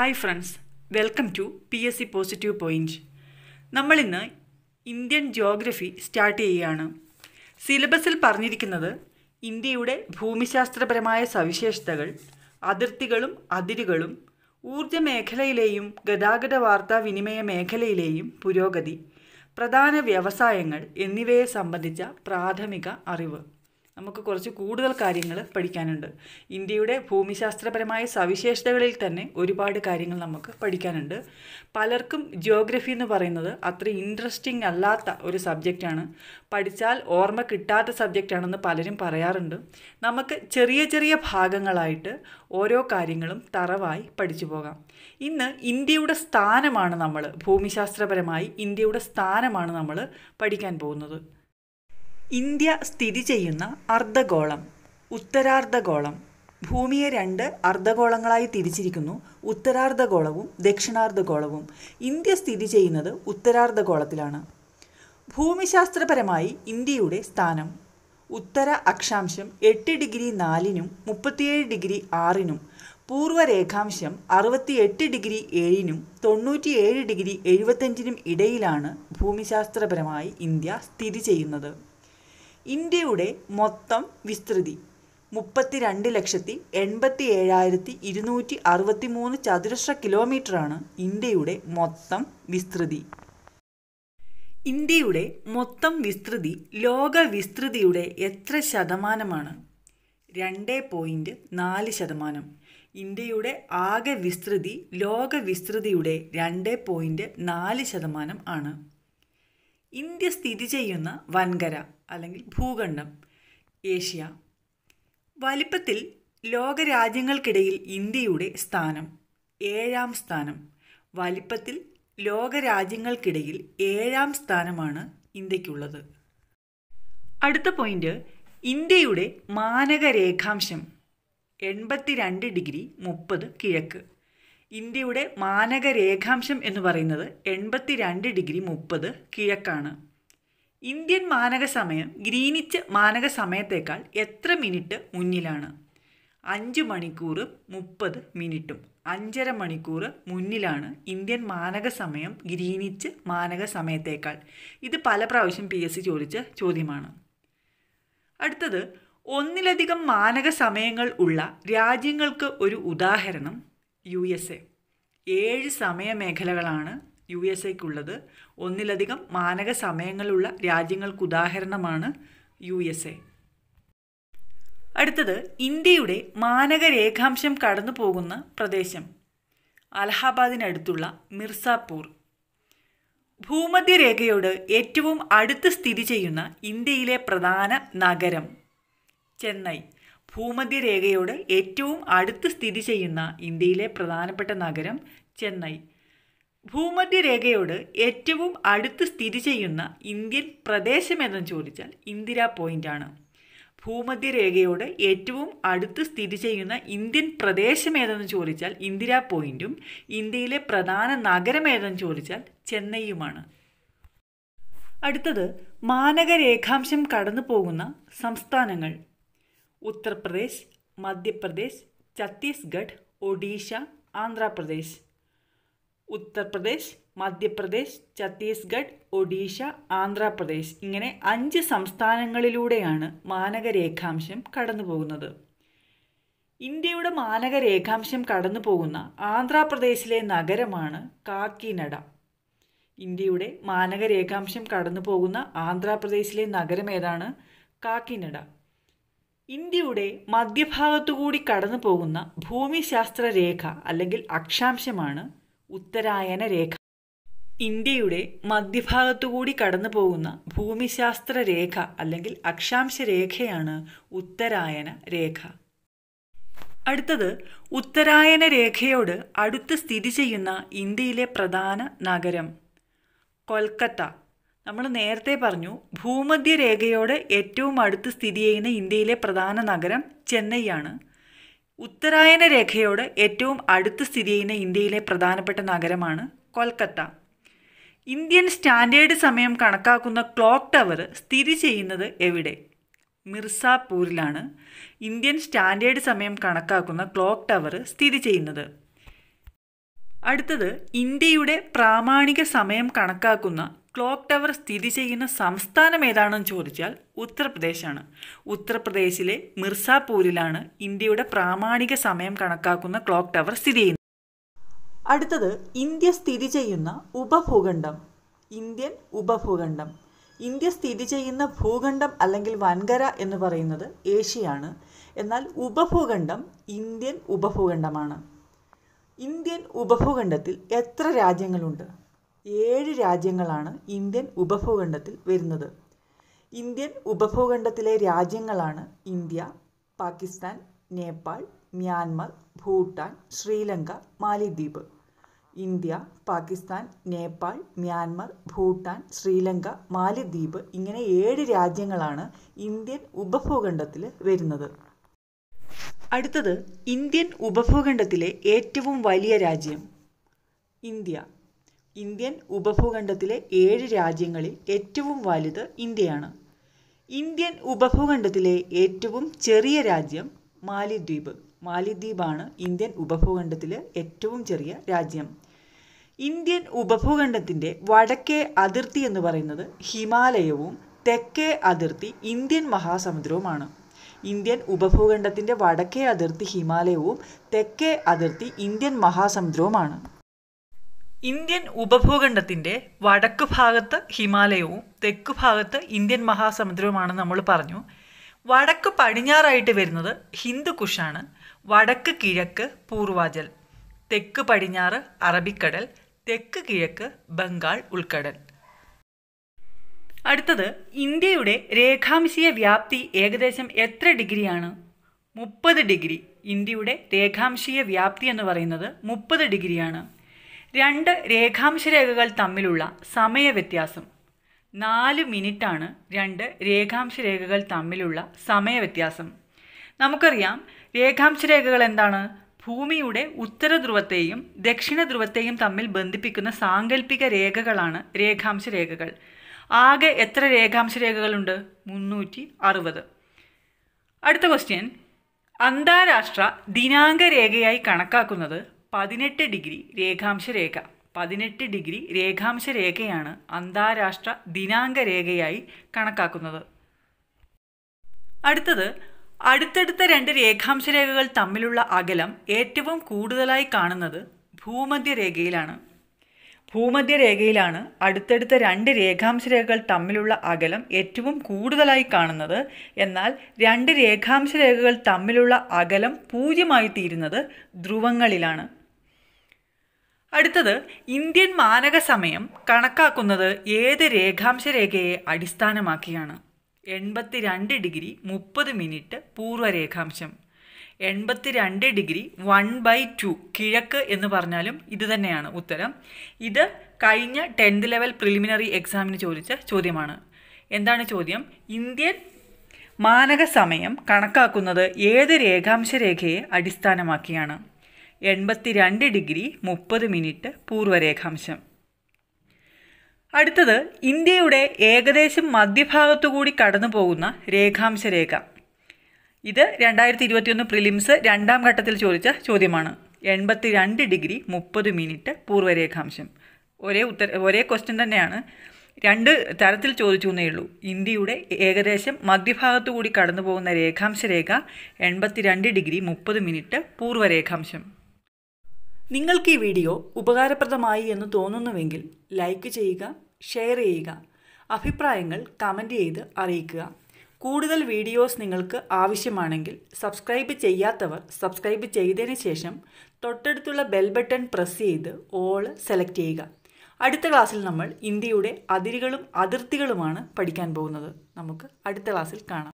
hi friends welcome to P S C positive point നമ്മളിന്ന് Indian geography start ചെയ്യുകയാണ് സിലബസിൽ പറഞ്ഞിരിക്കുന്നത് ഇന്ത്യയുടെ ഭൂമിശാസ്ത്രപരമായ സവിശേഷതകൾ അതിർത്തികളും അതിരുകളും ഊർജ മേഖലയിലെയും ഗതാഗത വിനിമയ മേഖലയിലെയും പുരോഗതി പ്രധാന വ്യവസായങ്ങൾ എന്നിവയെ സംബന്ധിച്ച പ്രാഥമിക അറിവ് നമുക്ക് കുറച്ച് കൂടുതൽ കാര്യങ്ങൾ പഠിക്കാനുണ്ട് ഇന്ത്യയുടെ ഭൂമിശാസ്ത്രപരമായ സവിശേഷതകളിൽ തന്നെ ഒരുപാട് കാര്യങ്ങൾ നമുക്ക് പഠിക്കാനുണ്ട് പലർക്കും ജിയോഗ്രഫി എന്ന് പറയുന്നത് അത്ര ഇൻട്രസ്റ്റിംഗ് അല്ലാത്ത ഒരു സബ്ജക്റ്റാണ് പഠിച്ചാൽ ഓർമ്മ കിട്ടാത്ത സബ്ജക്റ്റാണെന്ന് പലരും പറയാറുണ്ട് നമുക്ക് ചെറിയ ചെറിയ ഭാഗങ്ങളായിട്ട് ഓരോ കാര്യങ്ങളും തറവായി പഠിച്ചു പോകാം ഇന്ന് ഇന്ത്യയുടെ സ്ഥാനമാണ് നമ്മൾ ഭൂമിശാസ്ത്രപരമായി ഇന്ത്യയുടെ സ്ഥാനമാണ് നമ്മൾ പഠിക്കാൻ പോകുന്നത് ഇന്ത്യ സ്ഥിതി ചെയ്യുന്ന അർദ്ധഗോളം ഉത്തരാർദ്ധഗോളം ഭൂമിയെ രണ്ട് അർദ്ധഗോളങ്ങളായി തിരിച്ചിരിക്കുന്നു ഉത്തരാർദ്ധഗോളവും ദക്ഷിണാർദ്ധഗോളവും ഇന്ത്യ സ്ഥിതി ചെയ്യുന്നത് ഉത്തരാർദ്ധഗോളത്തിലാണ് ഭൂമിശാസ്ത്രപരമായി ഇന്ത്യയുടെ സ്ഥാനം ഉത്തര അക്ഷാംശം എട്ട് ഡിഗ്രി നാലിനും മുപ്പത്തിയേഴ് ഡിഗ്രി ആറിനും പൂർവ്വരേഖാംശം അറുപത്തിയെട്ട് ഡിഗ്രി ഏഴിനും തൊണ്ണൂറ്റിയേഴ് ഡിഗ്രി എഴുപത്തഞ്ചിനും ഇടയിലാണ് ഭൂമിശാസ്ത്രപരമായി ഇന്ത്യ സ്ഥിതി ചെയ്യുന്നത് ഇന്ത്യയുടെ മൊത്തം വിസ്തൃതി മുപ്പത്തി രണ്ട് ലക്ഷത്തി എൺപത്തി ഏഴായിരത്തി ഇരുന്നൂറ്റി അറുപത്തി മൂന്ന് ചതുരശ്ര കിലോമീറ്ററാണ് ഇന്ത്യയുടെ മൊത്തം വിസ്തൃതി ഇന്ത്യയുടെ മൊത്തം വിസ്തൃതി ലോക വിസ്തൃതിയുടെ എത്ര ശതമാനമാണ് രണ്ട് പോയിൻ്റ് നാല് ശതമാനം ഇന്ത്യയുടെ ആകെ വിസ്തൃതി ലോക വിസ്തൃതിയുടെ രണ്ട് പോയിൻ്റ് നാല് ശതമാനം ആണ് ഇന്ത്യ സ്ഥിതി ചെയ്യുന്ന വൻകര അല്ലെങ്കിൽ ഭൂഖണ്ഡം ഏഷ്യ വലിപ്പത്തിൽ ലോകരാജ്യങ്ങൾക്കിടയിൽ ഇന്ത്യയുടെ സ്ഥാനം ഏഴാം സ്ഥാനം വലിപ്പത്തിൽ ലോകരാജ്യങ്ങൾക്കിടയിൽ ഏഴാം സ്ഥാനമാണ് ഇന്ത്യക്കുള്ളത് അടുത്ത പോയിന്റ് ഇന്ത്യയുടെ മാനക രേഖാംശം എൺപത്തിരണ്ട് ഡിഗ്രി മുപ്പത് കിഴക്ക് ഇന്ത്യയുടെ മാനക രേഖാംശം എന്ന് പറയുന്നത് എൺപത്തി രണ്ട് ഡിഗ്രി മുപ്പത് കിഴക്കാണ് ഇന്ത്യൻ മാനക സമയം ഗ്രീനിച്ച് മാനക സമയത്തേക്കാൾ എത്ര മിനിറ്റ് മുന്നിലാണ് അഞ്ച് മണിക്കൂർ മുപ്പത് മിനിറ്റും അഞ്ചര മണിക്കൂർ മുന്നിലാണ് ഇന്ത്യൻ മാനക സമയം ഗ്രീനിച്ച് മാനക സമയത്തേക്കാൾ ഇത് പല പ്രാവശ്യം പി എസ് സി ചോദിച്ച ചോദ്യമാണ് അടുത്തത് ഒന്നിലധികം മാനക സമയങ്ങൾ ഉള്ള രാജ്യങ്ങൾക്ക് ഒരു ഉദാഹരണം യു എസ് എ ഏഴ് സമയമേഖലകളാണ് യു എസ് എക്കുള്ളത് ഒന്നിലധികം മാനക സമയങ്ങളുള്ള രാജ്യങ്ങൾക്ക് ഉദാഹരണമാണ് യു എസ് എ അടുത്തത് ഇന്ത്യയുടെ മാനക രേഖാംശം കടന്നു പോകുന്ന പ്രദേശം അലഹാബാദിനടുത്തുള്ള മിർസാപൂർ ഭൂമധ്യരേഖയോട് ഏറ്റവും അടുത്ത് സ്ഥിതി ചെയ്യുന്ന ഇന്ത്യയിലെ പ്രധാന നഗരം ചെന്നൈ ഭൂമധ്യരേഖയോട് ഏറ്റവും അടുത്ത് സ്ഥിതി ചെയ്യുന്ന ഇന്ത്യയിലെ പ്രധാനപ്പെട്ട നഗരം ചെന്നൈ ഭൂമധ്യരേഖയോട് ഏറ്റവും അടുത്ത് സ്ഥിതി ചെയ്യുന്ന ഇന്ത്യൻ പ്രദേശമെന്ന് ചോദിച്ചാൽ ഇന്ദിരാ പോയിൻ്റാണ് ഭൂമധ്യരേഖയോട് ഏറ്റവും അടുത്ത് സ്ഥിതി ചെയ്യുന്ന ഇന്ത്യൻ പ്രദേശം ഏതെന്ന് ചോദിച്ചാൽ ഇന്ദിരാ പോയിന്റും ഇന്ത്യയിലെ പ്രധാന നഗരം ഏതെന്ന് ചോദിച്ചാൽ ചെന്നൈയുമാണ് അടുത്തത് മാനകരേഖാംശം കടന്നു പോകുന്ന സംസ്ഥാനങ്ങൾ ഉത്തർപ്രദേശ് മധ്യപ്രദേശ് ഛത്തീസ്ഗഡ് ഒഡീഷ ആന്ധ്രാപ്രദേശ് ഉത്തർപ്രദേശ് മധ്യപ്രദേശ് ഛത്തീസ്ഗഡ് ഒഡീഷ ആന്ധ്രാപ്രദേശ് ഇങ്ങനെ അഞ്ച് സംസ്ഥാനങ്ങളിലൂടെയാണ് മാനകരേഖാംശം രേഖാംശം കടന്നു പോകുന്നത് ഇന്ത്യയുടെ മാനകരേഖാംശം രേഖാംശം കടന്നു പോകുന്ന ആന്ധ്രാപ്രദേശിലെ നഗരമാണ് കാക്കിനട ഇന്ത്യയുടെ മാനകരേഖാംശം രേഖാംശം കടന്നു പോകുന്ന ആന്ധ്രാപ്രദേശിലെ നഗരം ഏതാണ് കാക്കിനട ഇന്ത്യയുടെ മധ്യഭാഗത്തുകൂടി കടന്നു പോകുന്ന ഭൂമിശാസ്ത്ര രേഖ അല്ലെങ്കിൽ അക്ഷാംശമാണ് ഉത്തരായന രേഖ ഇന്ത്യയുടെ മധ്യഭാഗത്തുകൂടി കടന്നു പോകുന്ന ഭൂമിശാസ്ത്ര രേഖ അല്ലെങ്കിൽ അക്ഷാംശ രേഖയാണ് ഉത്തരായന രേഖ അടുത്തത് ഉത്തരായന രേഖയോട് അടുത്ത് സ്ഥിതി ചെയ്യുന്ന ഇന്ത്യയിലെ പ്രധാന നഗരം കൊൽക്കത്ത നമ്മൾ നേരത്തെ പറഞ്ഞു ഭൂമധ്യരേഖയോട് ഏറ്റവും അടുത്ത് സ്ഥിതി ചെയ്യുന്ന ഇന്ത്യയിലെ പ്രധാന നഗരം ചെന്നൈയാണ് ഉത്തരായന രേഖയോട് ഏറ്റവും അടുത്ത് സ്ഥിതി ചെയ്യുന്ന ഇന്ത്യയിലെ പ്രധാനപ്പെട്ട നഗരമാണ് കൊൽക്കത്ത ഇന്ത്യൻ സ്റ്റാൻഡേർഡ് സമയം കണക്കാക്കുന്ന ക്ലോക്ക് ടവർ സ്ഥിതി ചെയ്യുന്നത് എവിടെ മിർസാപൂരിലാണ് ഇന്ത്യൻ സ്റ്റാൻഡേർഡ് സമയം കണക്കാക്കുന്ന ക്ലോക്ക് ടവർ സ്ഥിതി ചെയ്യുന്നത് അടുത്തത് ഇന്ത്യയുടെ പ്രാമാണിക സമയം കണക്കാക്കുന്ന ക്ലോക്ക് ടവർ സ്ഥിതി ചെയ്യുന്ന സംസ്ഥാനം ഏതാണെന്ന് ചോദിച്ചാൽ ഉത്തർപ്രദേശാണ് ഉത്തർപ്രദേശിലെ മിർസാപൂരിലാണ് ഇന്ത്യയുടെ പ്രാമാണിക സമയം കണക്കാക്കുന്ന ക്ലോക്ക് ടവർ സ്ഥിതി ചെയ്യുന്നത് അടുത്തത് ഇന്ത്യ സ്ഥിതി ചെയ്യുന്ന ഉപഭൂഖണ്ഡം ഇന്ത്യൻ ഉപഭൂഖണ്ഡം ഇന്ത്യ സ്ഥിതി ചെയ്യുന്ന ഭൂഖണ്ഡം അല്ലെങ്കിൽ വൻകര എന്ന് പറയുന്നത് ഏഷ്യയാണ് എന്നാൽ ഉപഭൂഖണ്ഡം ഇന്ത്യൻ ഉപഭൂഖണ്ഡമാണ് ഇന്ത്യൻ ഉപഭൂഖണ്ഡത്തിൽ എത്ര രാജ്യങ്ങളുണ്ട് ഏഴ് രാജ്യങ്ങളാണ് ഇന്ത്യൻ ഉപഭൂഖണ്ഡത്തിൽ വരുന്നത് ഇന്ത്യൻ ഉപഭൂഖണ്ഡത്തിലെ രാജ്യങ്ങളാണ് India Pakistan Nepal Myanmar Bhutan Sri Lanka Maldives India Pakistan Nepal Myanmar Bhutan Sri Lanka Maldives ഇങ്ങനെ ഏഴ് രാജ്യങ്ങളാണ് ഇന്ത്യൻ ഉപഭൂഖണ്ഡത്തിൽ വരുന്നത് അടുത്തത് ഇന്ത്യൻ ഉപഭൂഖണ്ഡത്തിലെ ഏറ്റവും വലിയ രാജ്യം ഇന്ത്യ ഇന്ത്യൻ ഉപഭൂഖണ്ഡത്തിലെ ഏഴ് രാജ്യങ്ങളിൽ ഏറ്റവും വലുത് ഇന്ത്യയാണ് ഇന്ത്യൻ ഉപഭൂഖണ്ഡത്തിലെ ഏറ്റവും ചെറിയ രാജ്യം മാലിദ്വീപ് മാലിദ്വീപാണ് ഇന്ത്യൻ ഉപഭൂഖണ്ഡത്തിലെ ഏറ്റവും ചെറിയ രാജ്യം ഇന്ത്യൻ ഉപഭൂഖണ്ഡത്തിൻ്റെ വടക്കേ അതിർത്തി എന്ന് പറയുന്നത് ഹിമാലയവും തെക്കേ അതിർത്തി ഇന്ത്യൻ മഹാസമുദ്രവുമാണ് ഇന്ത്യൻ ഉപഭൂഖണ്ഡത്തിൻ്റെ വടക്കേ അതിർത്തി ഹിമാലയവും തെക്കേ അതിർത്തി ഇന്ത്യൻ മഹാസമുദ്രവുമാണ് ഇന്ത്യൻ ഉപഭൂഖണ്ഡത്തിൻ്റെ വടക്ക് ഭാഗത്ത് ഹിമാലയവും തെക്ക് ഭാഗത്ത് ഇന്ത്യൻ മഹാസമുദ്രവുമാണെന്ന് നമ്മൾ പറഞ്ഞു വടക്ക് പടിഞ്ഞാറായിട്ട് വരുന്നത് ഹിന്ദുക്കുഷാണ് വടക്ക് കിഴക്ക് പൂർവാചൽ തെക്ക് പടിഞ്ഞാറ് അറബിക്കടൽ തെക്ക് കിഴക്ക് ബംഗാൾ ഉൾക്കടൽ അടുത്തത് ഇന്ത്യയുടെ രേഖാംശീയ വ്യാപ്തി ഏകദേശം എത്ര ഡിഗ്രിയാണ് മുപ്പത് ഡിഗ്രി ഇന്ത്യയുടെ രേഖാംശീയ വ്യാപ്തി എന്ന് പറയുന്നത് മുപ്പത് ഡിഗ്രിയാണ് രണ്ട് രേഖാംശ രേഖകൾ തമ്മിലുള്ള സമയവ്യത്യാസം നാല് മിനിറ്റാണ് രണ്ട് രേഖാംശ രേഖകൾ തമ്മിലുള്ള സമയവ്യത്യാസം നമുക്കറിയാം രേഖാംശ രേഖകൾ എന്താണ് ഭൂമിയുടെ ഉത്തര ധ്രുവത്തെയും ദക്ഷിണ ധ്രുവത്തെയും തമ്മിൽ ബന്ധിപ്പിക്കുന്ന സാങ്കല്പിക രേഖകളാണ് രേഖാംശ രേഖകൾ ആകെ എത്ര രേഖാംശ രേഖകളുണ്ട് മുന്നൂറ്റി അറുപത് അടുത്ത ക്വസ്റ്റ്യൻ അന്താരാഷ്ട്ര ദിനാങ്ക രേഖയായി കണക്കാക്കുന്നത് പതിനെട്ട് ഡിഗ്രി രേഖാംശ രേഖ പതിനെട്ട് ഡിഗ്രി രേഖാംശ രേഖയാണ് അന്താരാഷ്ട്ര ദിനാങ്ക രേഖയായി കണക്കാക്കുന്നത് അടുത്തത് അടുത്തടുത്ത രണ്ട് രേഖാംശ രേഖകൾ തമ്മിലുള്ള അകലം ഏറ്റവും കൂടുതലായി കാണുന്നത് ഭൂമധ്യരേഖയിലാണ് ഭൂമധ്യരേഖയിലാണ് അടുത്തടുത്ത രണ്ട് രേഖാംശ രേഖകൾ തമ്മിലുള്ള അകലം ഏറ്റവും കൂടുതലായി കാണുന്നത് എന്നാൽ രണ്ട് രേഖാംശ രേഖകൾ തമ്മിലുള്ള അകലം പൂജ്യമായി തീരുന്നത് ധ്രുവങ്ങളിലാണ് അടുത്തത് ഇന്ത്യൻ മാനക സമയം കണക്കാക്കുന്നത് ഏത് രേഖാംശ രേഖയെ അടിസ്ഥാനമാക്കിയാണ് എൺപത്തി രണ്ട് ഡിഗ്രി മുപ്പത് മിനിറ്റ് പൂർവ്വ രേഖാംശം എൺപത്തി രണ്ട് ഡിഗ്രി വൺ ബൈ ടു കിഴക്ക് എന്ന് പറഞ്ഞാലും ഇത് തന്നെയാണ് ഉത്തരം ഇത് കഴിഞ്ഞ ടെൻത്ത് ലെവൽ പ്രിലിമിനറി എക്സാമിന് ചോദിച്ച ചോദ്യമാണ് എന്താണ് ചോദ്യം ഇന്ത്യൻ മാനക സമയം കണക്കാക്കുന്നത് ഏത് രേഖാംശ രേഖയെ അടിസ്ഥാനമാക്കിയാണ് എൺപത്തിരണ്ട് ഡിഗ്രി മുപ്പത് മിനിറ്റ് പൂർവരേഖാംശം അടുത്തത് ഇന്ത്യയുടെ ഏകദേശം മധ്യഭാഗത്തുകൂടി കടന്നു പോകുന്ന രേഖാംശ രേഖ ഇത് രണ്ടായിരത്തി ഇരുപത്തിയൊന്ന് പ്രിലിംസ് രണ്ടാം ഘട്ടത്തിൽ ചോദിച്ച ചോദ്യമാണ് എൺപത്തിരണ്ട് ഡിഗ്രി മുപ്പത് മിനിറ്റ് പൂർവരേഖാംശം ഒരേ ഉത്തര ഒരേ ക്വസ്റ്റ്യൻ തന്നെയാണ് രണ്ട് തരത്തിൽ ചോദിച്ചു എന്നേ ഉള്ളൂ ഇന്ത്യയുടെ ഏകദേശം മധ്യഭാഗത്തുകൂടി കടന്നു പോകുന്ന രേഖാംശ രേഖ എൺപത്തിരണ്ട് ഡിഗ്രി മുപ്പത് മിനിറ്റ് പൂർവരേഖാംശം നിങ്ങൾക്ക് ഈ വീഡിയോ ഉപകാരപ്രദമായി എന്ന് തോന്നുന്നുവെങ്കിൽ ലൈക്ക് ചെയ്യുക ഷെയർ ചെയ്യുക അഭിപ്രായങ്ങൾ കമൻറ്റ് ചെയ്ത് അറിയിക്കുക കൂടുതൽ വീഡിയോസ് നിങ്ങൾക്ക് ആവശ്യമാണെങ്കിൽ സബ്സ്ക്രൈബ് ചെയ്യാത്തവർ സബ്സ്ക്രൈബ് ചെയ്തതിന് ശേഷം തൊട്ടടുത്തുള്ള ബെൽ ബട്ടൺ പ്രസ് ചെയ്ത് ഓൾ സെലക്ട് ചെയ്യുക അടുത്ത ക്ലാസ്സിൽ നമ്മൾ ഇന്ത്യയുടെ അതിരുകളും അതിർത്തികളുമാണ് പഠിക്കാൻ പോകുന്നത് നമുക്ക് അടുത്ത ക്ലാസ്സിൽ കാണാം